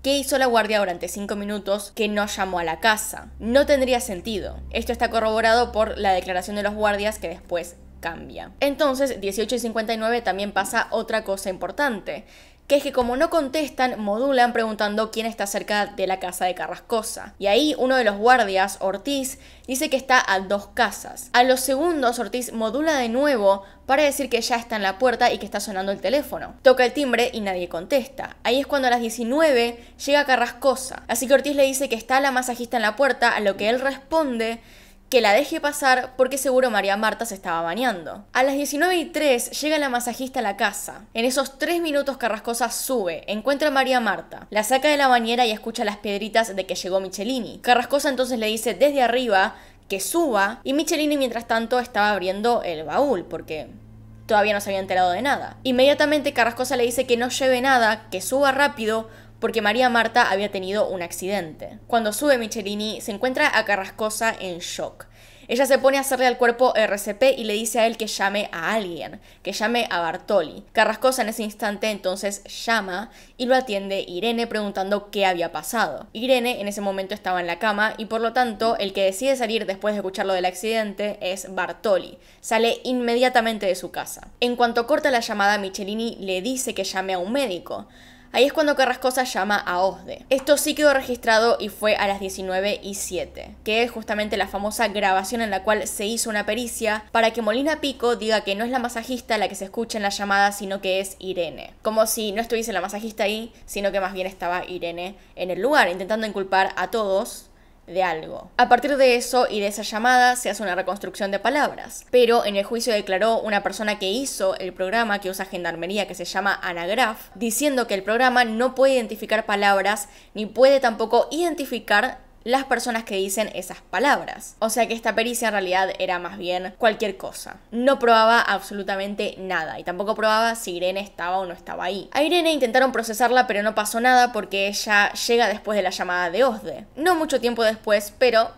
¿Qué hizo la guardia durante 5 minutos que no llamó a la casa? No tendría sentido. Esto está corroborado por la declaración de los guardias que después cambia. Entonces, 18 y 59 también pasa otra cosa importante que es que como no contestan, modulan preguntando quién está cerca de la casa de Carrascosa. Y ahí uno de los guardias, Ortiz, dice que está a dos casas. A los segundos, Ortiz modula de nuevo para decir que ya está en la puerta y que está sonando el teléfono. Toca el timbre y nadie contesta. Ahí es cuando a las 19 llega Carrascosa. Así que Ortiz le dice que está la masajista en la puerta, a lo que él responde que la deje pasar porque seguro María Marta se estaba bañando. A las 19 y 3 llega la masajista a la casa. En esos 3 minutos Carrascosa sube, encuentra a María Marta, la saca de la bañera y escucha las piedritas de que llegó Michelini. Carrascosa entonces le dice desde arriba que suba y Michelini mientras tanto estaba abriendo el baúl porque todavía no se había enterado de nada. Inmediatamente Carrascosa le dice que no lleve nada, que suba rápido porque María Marta había tenido un accidente. Cuando sube Michelini, se encuentra a Carrascosa en shock. Ella se pone a hacerle al cuerpo RCP y le dice a él que llame a alguien, que llame a Bartoli. Carrascosa en ese instante entonces llama y lo atiende Irene preguntando qué había pasado. Irene en ese momento estaba en la cama y por lo tanto el que decide salir después de escuchar lo del accidente es Bartoli. Sale inmediatamente de su casa. En cuanto corta la llamada, Michelini le dice que llame a un médico. Ahí es cuando Carrascosa llama a Osde. Esto sí quedó registrado y fue a las 19 y 7, que es justamente la famosa grabación en la cual se hizo una pericia para que Molina Pico diga que no es la masajista la que se escucha en la llamada, sino que es Irene. Como si no estuviese la masajista ahí, sino que más bien estaba Irene en el lugar, intentando inculpar a todos de algo. A partir de eso y de esa llamada se hace una reconstrucción de palabras. Pero en el juicio declaró una persona que hizo el programa que usa Gendarmería que se llama Anagraf, diciendo que el programa no puede identificar palabras ni puede tampoco identificar las personas que dicen esas palabras. O sea que esta pericia en realidad era más bien cualquier cosa. No probaba absolutamente nada y tampoco probaba si Irene estaba o no estaba ahí. A Irene intentaron procesarla pero no pasó nada porque ella llega después de la llamada de Osde. No mucho tiempo después, pero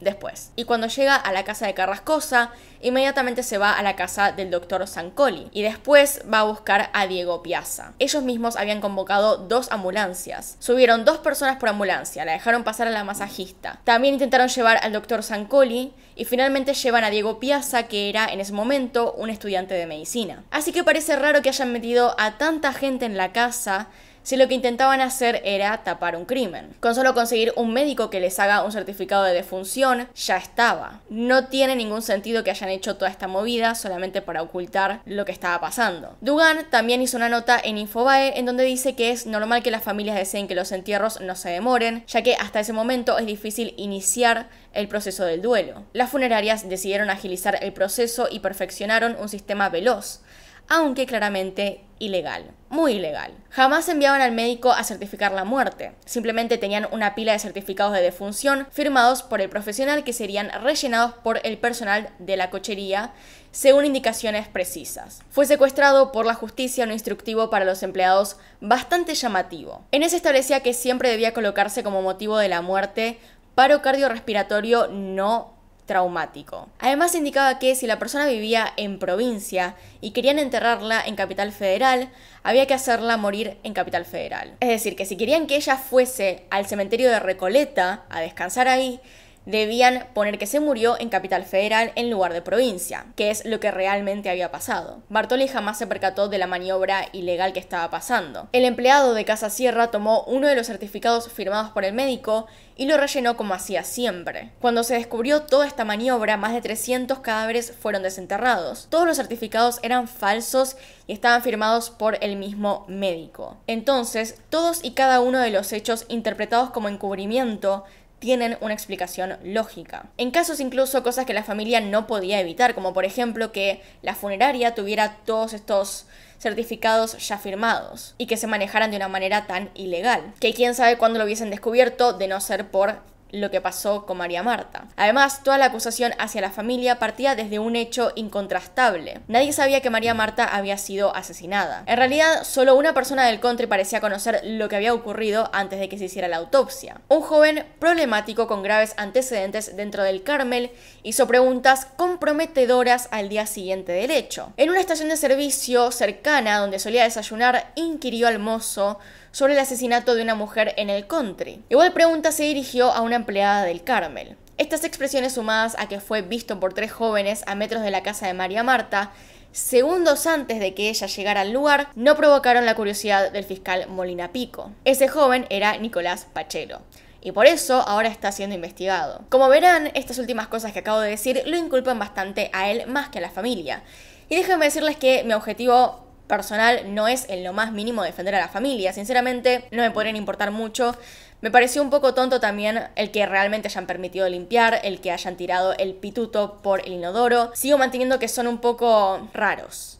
después. Y cuando llega a la casa de Carrascosa, inmediatamente se va a la casa del doctor Zancoli y después va a buscar a Diego Piazza. Ellos mismos habían convocado dos ambulancias. Subieron dos personas por ambulancia, la dejaron pasar a la masajista. También intentaron llevar al doctor Zancoli y finalmente llevan a Diego Piazza, que era en ese momento un estudiante de medicina. Así que parece raro que hayan metido a tanta gente en la casa si lo que intentaban hacer era tapar un crimen. Con solo conseguir un médico que les haga un certificado de defunción, ya estaba. No tiene ningún sentido que hayan hecho toda esta movida solamente para ocultar lo que estaba pasando. Dugan también hizo una nota en Infobae en donde dice que es normal que las familias deseen que los entierros no se demoren, ya que hasta ese momento es difícil iniciar el proceso del duelo. Las funerarias decidieron agilizar el proceso y perfeccionaron un sistema veloz, aunque claramente ilegal, muy ilegal. Jamás enviaban al médico a certificar la muerte, simplemente tenían una pila de certificados de defunción firmados por el profesional que serían rellenados por el personal de la cochería según indicaciones precisas. Fue secuestrado por la justicia un instructivo para los empleados bastante llamativo. En ese establecía que siempre debía colocarse como motivo de la muerte paro cardiorrespiratorio no traumático. Además indicaba que si la persona vivía en provincia y querían enterrarla en Capital Federal, había que hacerla morir en Capital Federal. Es decir, que si querían que ella fuese al cementerio de Recoleta a descansar ahí, debían poner que se murió en Capital Federal en lugar de provincia, que es lo que realmente había pasado. Bartoli jamás se percató de la maniobra ilegal que estaba pasando. El empleado de Casa Sierra tomó uno de los certificados firmados por el médico y lo rellenó como hacía siempre. Cuando se descubrió toda esta maniobra, más de 300 cadáveres fueron desenterrados. Todos los certificados eran falsos y estaban firmados por el mismo médico. Entonces, todos y cada uno de los hechos interpretados como encubrimiento tienen una explicación lógica. En casos incluso cosas que la familia no podía evitar, como por ejemplo que la funeraria tuviera todos estos certificados ya firmados y que se manejaran de una manera tan ilegal, que quién sabe cuándo lo hubiesen descubierto de no ser por lo que pasó con María Marta. Además, toda la acusación hacia la familia partía desde un hecho incontrastable. Nadie sabía que María Marta había sido asesinada. En realidad, solo una persona del country parecía conocer lo que había ocurrido antes de que se hiciera la autopsia. Un joven problemático con graves antecedentes dentro del Carmel hizo preguntas comprometedoras al día siguiente del hecho. En una estación de servicio cercana donde solía desayunar, inquirió al mozo sobre el asesinato de una mujer en el country. Igual pregunta se dirigió a una empleada del Carmel. Estas expresiones sumadas a que fue visto por tres jóvenes a metros de la casa de María Marta, segundos antes de que ella llegara al lugar, no provocaron la curiosidad del fiscal Molina Pico. Ese joven era Nicolás Pachelo y por eso ahora está siendo investigado. Como verán, estas últimas cosas que acabo de decir lo inculpan bastante a él más que a la familia. Y déjenme decirles que mi objetivo personal no es en lo más mínimo defender a la familia. Sinceramente, no me podrían importar mucho. Me pareció un poco tonto también el que realmente hayan permitido limpiar, el que hayan tirado el pituto por el inodoro. Sigo manteniendo que son un poco raros.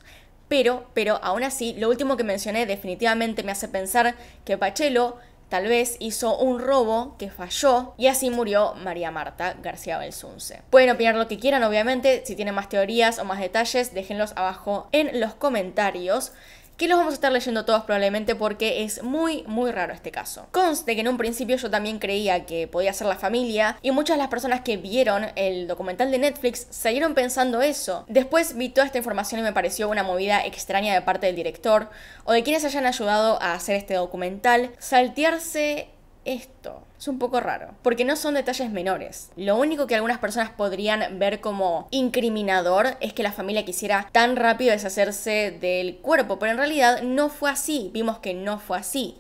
Pero, pero aún así, lo último que mencioné definitivamente me hace pensar que Pachelo Tal vez hizo un robo que falló y así murió María Marta García Belsunce. Pueden opinar lo que quieran, obviamente. Si tienen más teorías o más detalles, déjenlos abajo en los comentarios que los vamos a estar leyendo todos probablemente porque es muy, muy raro este caso. Conste que en un principio yo también creía que podía ser la familia y muchas de las personas que vieron el documental de Netflix salieron pensando eso. Después vi toda esta información y me pareció una movida extraña de parte del director o de quienes hayan ayudado a hacer este documental, saltearse esto. Es un poco raro, porque no son detalles menores. Lo único que algunas personas podrían ver como incriminador es que la familia quisiera tan rápido deshacerse del cuerpo, pero en realidad no fue así, vimos que no fue así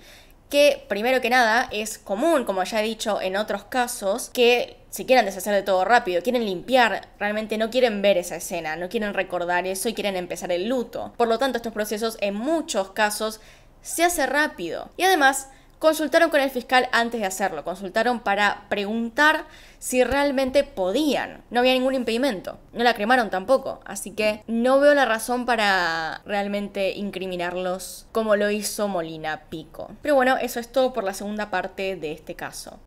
que primero que nada es común, como ya he dicho en otros casos, que se quieran deshacer de todo rápido, quieren limpiar, realmente no quieren ver esa escena, no quieren recordar eso y quieren empezar el luto. Por lo tanto, estos procesos en muchos casos se hace rápido. Y además, Consultaron con el fiscal antes de hacerlo, consultaron para preguntar si realmente podían. No había ningún impedimento, no la cremaron tampoco, así que no veo la razón para realmente incriminarlos como lo hizo Molina Pico. Pero bueno, eso es todo por la segunda parte de este caso.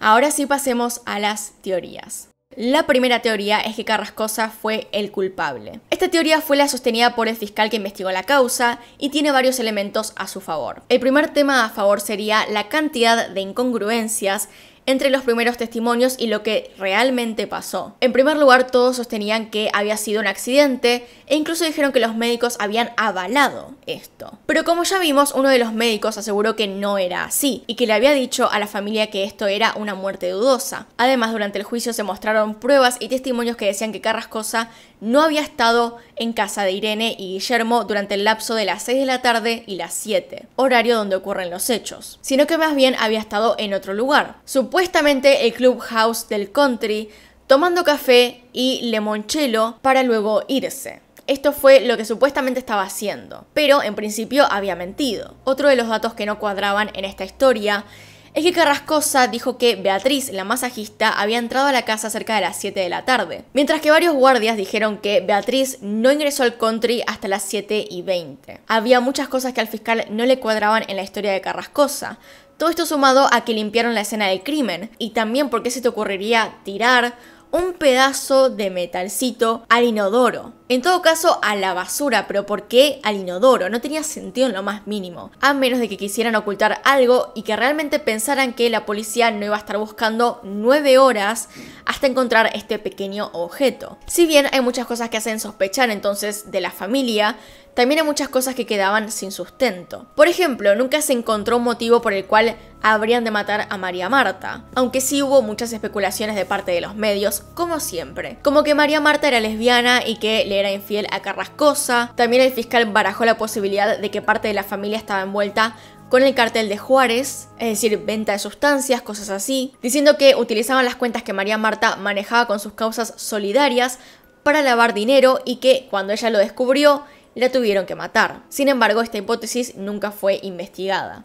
Ahora sí pasemos a las teorías. La primera teoría es que Carrascosa fue el culpable. Esta teoría fue la sostenida por el fiscal que investigó la causa y tiene varios elementos a su favor. El primer tema a favor sería la cantidad de incongruencias entre los primeros testimonios y lo que realmente pasó. En primer lugar, todos sostenían que había sido un accidente e incluso dijeron que los médicos habían avalado esto. Pero como ya vimos, uno de los médicos aseguró que no era así y que le había dicho a la familia que esto era una muerte dudosa. Además, durante el juicio se mostraron pruebas y testimonios que decían que Carrascosa no había estado en casa de Irene y Guillermo durante el lapso de las 6 de la tarde y las 7, horario donde ocurren los hechos, sino que más bien había estado en otro lugar supuestamente el clubhouse del country, tomando café y lemonchelo para luego irse. Esto fue lo que supuestamente estaba haciendo, pero en principio había mentido. Otro de los datos que no cuadraban en esta historia es que Carrascosa dijo que Beatriz, la masajista, había entrado a la casa cerca de las 7 de la tarde, mientras que varios guardias dijeron que Beatriz no ingresó al country hasta las 7 y 20. Había muchas cosas que al fiscal no le cuadraban en la historia de Carrascosa, todo esto sumado a que limpiaron la escena del crimen. Y también porque se te ocurriría tirar un pedazo de metalcito al inodoro. En todo caso, a la basura, pero ¿por qué al inodoro? No tenía sentido en lo más mínimo, a menos de que quisieran ocultar algo y que realmente pensaran que la policía no iba a estar buscando nueve horas hasta encontrar este pequeño objeto. Si bien hay muchas cosas que hacen sospechar entonces de la familia, también hay muchas cosas que quedaban sin sustento. Por ejemplo, nunca se encontró un motivo por el cual habrían de matar a María Marta, aunque sí hubo muchas especulaciones de parte de los medios, como siempre. Como que María Marta era lesbiana y que le era infiel a Carrascosa. También el fiscal barajó la posibilidad de que parte de la familia estaba envuelta con el cartel de Juárez, es decir, venta de sustancias, cosas así, diciendo que utilizaban las cuentas que María Marta manejaba con sus causas solidarias para lavar dinero y que cuando ella lo descubrió, la tuvieron que matar. Sin embargo, esta hipótesis nunca fue investigada.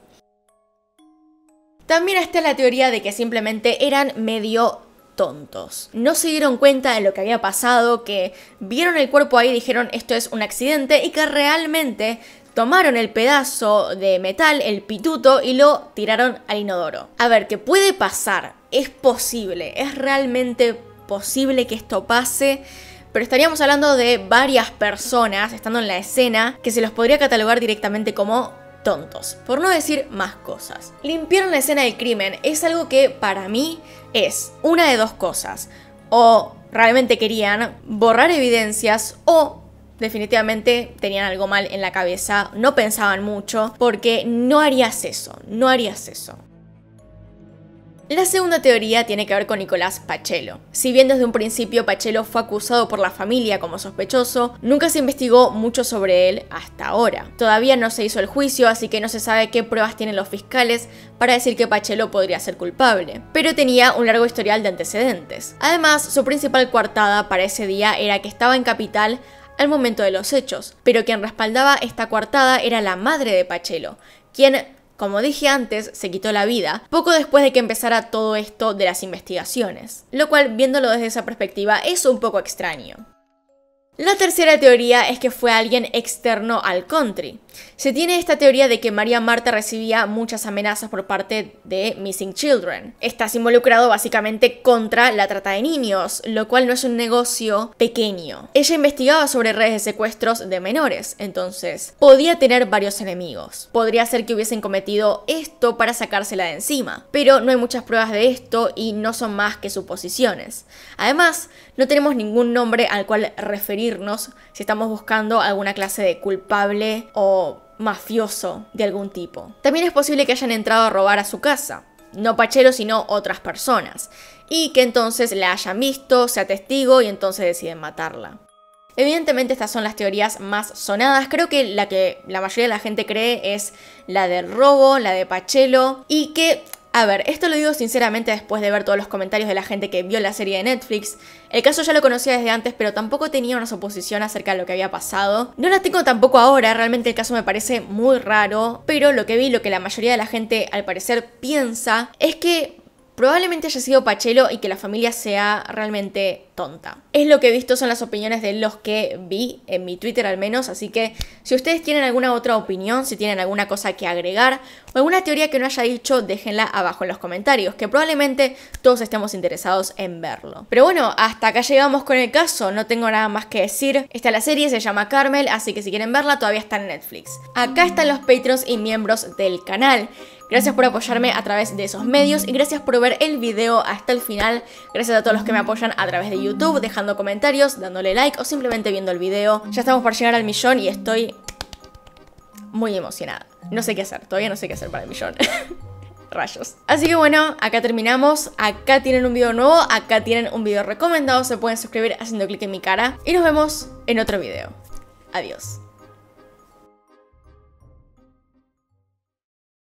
También está la teoría de que simplemente eran medio tontos. No se dieron cuenta de lo que había pasado, que vieron el cuerpo ahí y dijeron esto es un accidente y que realmente tomaron el pedazo de metal, el pituto, y lo tiraron al inodoro. A ver, ¿qué puede pasar, es posible, es realmente posible que esto pase, pero estaríamos hablando de varias personas estando en la escena que se los podría catalogar directamente como tontos, por no decir más cosas. Limpiar la escena del crimen es algo que para mí es una de dos cosas. O realmente querían borrar evidencias o definitivamente tenían algo mal en la cabeza, no pensaban mucho, porque no harías eso, no harías eso. La segunda teoría tiene que ver con Nicolás Pachelo. Si bien desde un principio Pachelo fue acusado por la familia como sospechoso, nunca se investigó mucho sobre él hasta ahora. Todavía no se hizo el juicio, así que no se sabe qué pruebas tienen los fiscales para decir que Pachelo podría ser culpable, pero tenía un largo historial de antecedentes. Además, su principal coartada para ese día era que estaba en Capital al momento de los hechos, pero quien respaldaba esta coartada era la madre de Pachelo, quien como dije antes, se quitó la vida poco después de que empezara todo esto de las investigaciones, lo cual viéndolo desde esa perspectiva es un poco extraño. La tercera teoría es que fue alguien externo al country, se tiene esta teoría de que María Marta recibía muchas amenazas por parte de Missing Children. Estás involucrado básicamente contra la trata de niños, lo cual no es un negocio pequeño. Ella investigaba sobre redes de secuestros de menores, entonces podía tener varios enemigos. Podría ser que hubiesen cometido esto para sacársela de encima, pero no hay muchas pruebas de esto y no son más que suposiciones. Además, no tenemos ningún nombre al cual referirnos si estamos buscando alguna clase de culpable o mafioso de algún tipo. También es posible que hayan entrado a robar a su casa, no Pachero sino otras personas, y que entonces la hayan visto, sea testigo y entonces deciden matarla. Evidentemente estas son las teorías más sonadas, creo que la que la mayoría de la gente cree es la del robo, la de Pachelo, y que a ver, esto lo digo sinceramente después de ver todos los comentarios de la gente que vio la serie de Netflix. El caso ya lo conocía desde antes, pero tampoco tenía una suposición acerca de lo que había pasado. No la tengo tampoco ahora, realmente el caso me parece muy raro, pero lo que vi, lo que la mayoría de la gente al parecer piensa, es que probablemente haya sido Pachelo y que la familia sea realmente tonta. Es lo que he visto, son las opiniones de los que vi, en mi Twitter al menos, así que si ustedes tienen alguna otra opinión, si tienen alguna cosa que agregar o alguna teoría que no haya dicho, déjenla abajo en los comentarios, que probablemente todos estemos interesados en verlo. Pero bueno, hasta acá llegamos con el caso, no tengo nada más que decir. Está la serie, se llama Carmel, así que si quieren verla todavía está en Netflix. Acá están los Patreons y miembros del canal. Gracias por apoyarme a través de esos medios y gracias por ver el video hasta el final. Gracias a todos los que me apoyan a través de YouTube, dejando comentarios, dándole like o simplemente viendo el video. Ya estamos por llegar al millón y estoy muy emocionada. No sé qué hacer, todavía no sé qué hacer para el millón. *laughs* Rayos. Así que bueno, acá terminamos. Acá tienen un video nuevo, acá tienen un video recomendado. Se pueden suscribir haciendo clic en mi cara. Y nos vemos en otro video. Adiós.